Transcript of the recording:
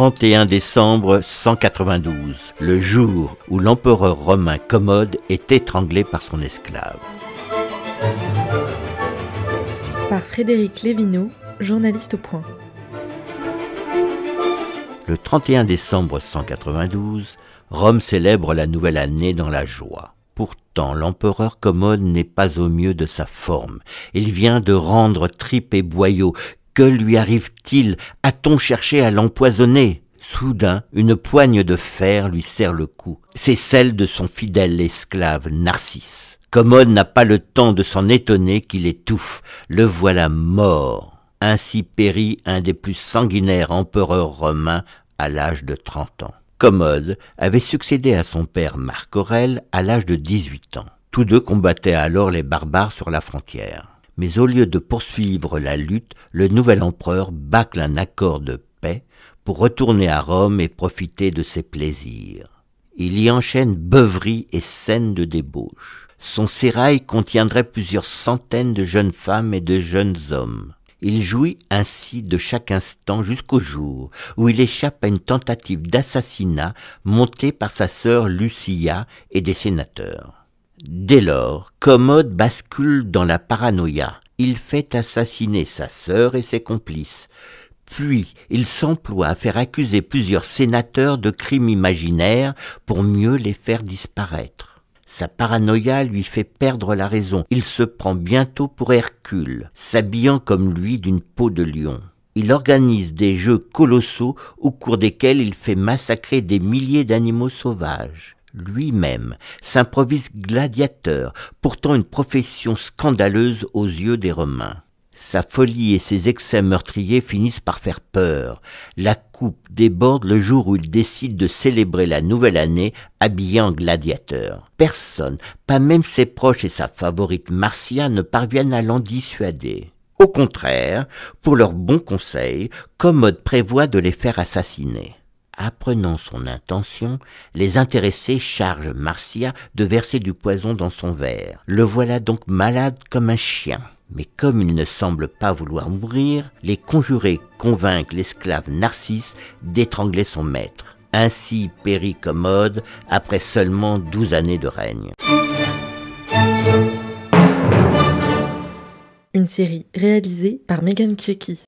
31 décembre 192, le jour où l'empereur romain Commode est étranglé par son esclave. Par Frédéric Lévineau, journaliste au point. Le 31 décembre 192, Rome célèbre la nouvelle année dans la joie. Pourtant, l'empereur Commode n'est pas au mieux de sa forme. Il vient de rendre tripes et boyaux que lui arrive-t-il A-t-on cherché à l'empoisonner Soudain, une poigne de fer lui serre le cou. C'est celle de son fidèle esclave Narcisse. Commode n'a pas le temps de s'en étonner qu'il étouffe. Le voilà mort. Ainsi périt un des plus sanguinaires empereurs romains à l'âge de trente ans. Commode avait succédé à son père Marc Aurèle à l'âge de dix-huit ans. Tous deux combattaient alors les barbares sur la frontière mais au lieu de poursuivre la lutte, le nouvel empereur bâcle un accord de paix pour retourner à Rome et profiter de ses plaisirs. Il y enchaîne beuveries et scènes de débauche. Son sérail contiendrait plusieurs centaines de jeunes femmes et de jeunes hommes. Il jouit ainsi de chaque instant jusqu'au jour où il échappe à une tentative d'assassinat montée par sa sœur Lucia et des sénateurs. Dès lors, Commode bascule dans la paranoïa. Il fait assassiner sa sœur et ses complices. Puis, il s'emploie à faire accuser plusieurs sénateurs de crimes imaginaires pour mieux les faire disparaître. Sa paranoïa lui fait perdre la raison. Il se prend bientôt pour Hercule, s'habillant comme lui d'une peau de lion. Il organise des jeux colossaux au cours desquels il fait massacrer des milliers d'animaux sauvages lui-même, s'improvise gladiateur, pourtant une profession scandaleuse aux yeux des Romains. Sa folie et ses excès meurtriers finissent par faire peur. La coupe déborde le jour où il décide de célébrer la nouvelle année habillé en gladiateur. Personne, pas même ses proches et sa favorite Marcia ne parviennent à l'en dissuader. Au contraire, pour leur bon conseil, Commode prévoit de les faire assassiner. Apprenant son intention, les intéressés chargent Marcia de verser du poison dans son verre. Le voilà donc malade comme un chien. Mais comme il ne semble pas vouloir mourir, les conjurés convainquent l'esclave Narcisse d'étrangler son maître. Ainsi périt Commode après seulement douze années de règne. Une série réalisée par Megan